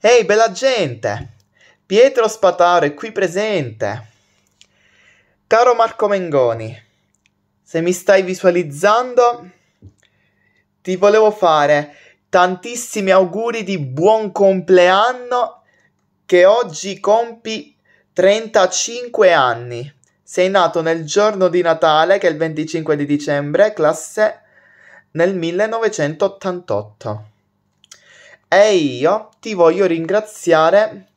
Ehi, bella gente! Pietro Spataro è qui presente. Caro Marco Mengoni, se mi stai visualizzando, ti volevo fare tantissimi auguri di buon compleanno che oggi compi 35 anni. Sei nato nel giorno di Natale, che è il 25 di dicembre, classe nel 1988 e io ti voglio ringraziare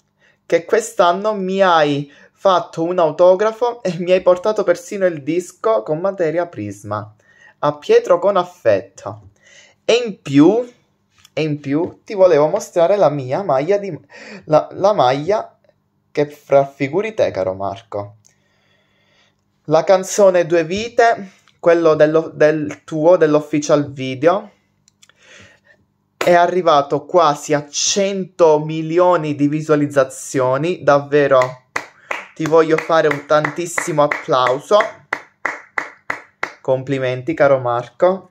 che quest'anno mi hai fatto un autografo e mi hai portato persino il disco con materia prisma. A Pietro con affetto. E in più, e in più ti volevo mostrare la mia maglia di... la, la maglia che raffiguri te, caro Marco. La canzone Due Vite, quello dello, del tuo, dell'official video, è arrivato quasi a 100 milioni di visualizzazioni, davvero ti voglio fare un tantissimo applauso. Complimenti caro Marco.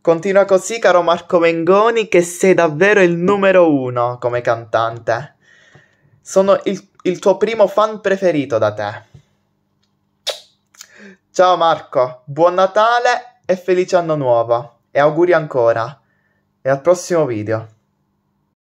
Continua così caro Marco Mengoni che sei davvero il numero uno come cantante. Sono il, il tuo primo fan preferito da te. Ciao Marco, buon Natale e felice anno nuovo e auguri ancora e al prossimo video.